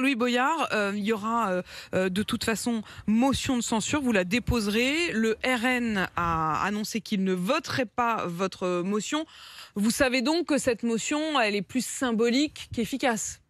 Louis Boyard, euh, il y aura euh, euh, de toute façon motion de censure, vous la déposerez. Le RN a annoncé qu'il ne voterait pas votre motion. Vous savez donc que cette motion, elle est plus symbolique qu'efficace.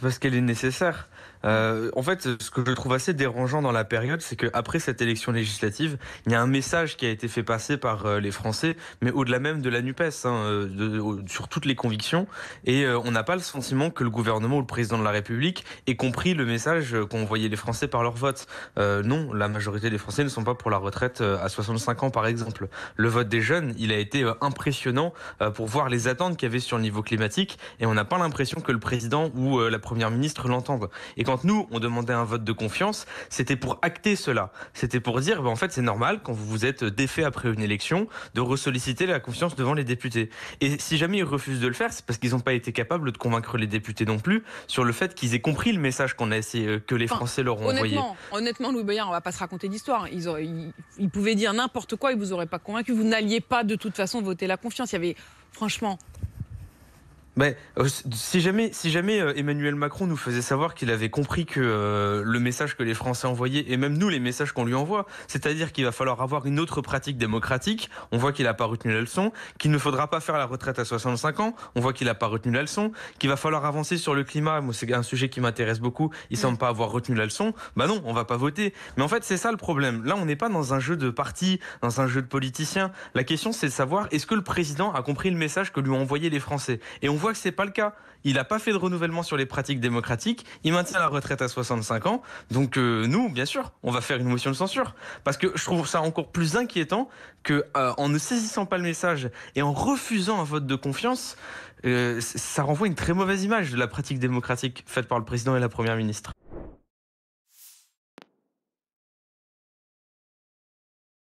Parce qu'elle est nécessaire. Euh, en fait, ce que je trouve assez dérangeant dans la période, c'est qu'après cette élection législative, il y a un message qui a été fait passer par euh, les Français, mais au-delà même de la NUPES, hein, euh, sur toutes les convictions. Et euh, on n'a pas le sentiment que le gouvernement ou le président de la République ait compris le message qu'ont envoyé les Français par leur vote. non, la majorité des Français ne sont pas pour la retraite à 65 ans, par exemple. Le vote des jeunes, il a été impressionnant pour voir les attentes qu'il y avait sur le niveau climatique, et on n'a pas l'impression que le président ou la première ministre l'entende. Et quand nous, on demandait un vote de confiance, c'était pour acter cela. C'était pour dire, ben, en fait, c'est normal, quand vous vous êtes défait après une élection, de ressolliciter la confiance devant les députés. Et si jamais ils refusent de le faire, c'est parce qu'ils n'ont pas été capables de convaincre les députés non plus sur le fait qu'ils aient compris le message qu'on a essayé, euh, que les Français leur ont envoyé. Honnêtement, Louis Bayard, on ne va pas se raconter d'histoire. Ils, pouvaient dire n'importe quoi, ils ne vous auraient pas convaincu. Vous n'alliez pas de toute façon voter la confiance. Il y avait, franchement, mais, euh, si jamais, si jamais euh, Emmanuel Macron nous faisait savoir qu'il avait compris que euh, le message que les Français envoyaient, et même nous les messages qu'on lui envoie, c'est-à-dire qu'il va falloir avoir une autre pratique démocratique, on voit qu'il n'a pas retenu la leçon, qu'il ne faudra pas faire la retraite à 65 ans, on voit qu'il n'a pas retenu la leçon, qu'il va falloir avancer sur le climat, moi c'est un sujet qui m'intéresse beaucoup, il mm. semble pas avoir retenu la leçon, bah non, on va pas voter. Mais en fait c'est ça le problème, là on n'est pas dans un jeu de parti, dans un jeu de politicien, la question c'est de savoir est-ce que le président a compris le message que lui ont envoyé les Français. Et on voit que que c'est pas le cas. Il n'a pas fait de renouvellement sur les pratiques démocratiques. Il maintient la retraite à 65 ans. Donc euh, nous, bien sûr, on va faire une motion de censure parce que je trouve ça encore plus inquiétant que euh, en ne saisissant pas le message et en refusant un vote de confiance, euh, ça renvoie une très mauvaise image de la pratique démocratique faite par le président et la première ministre.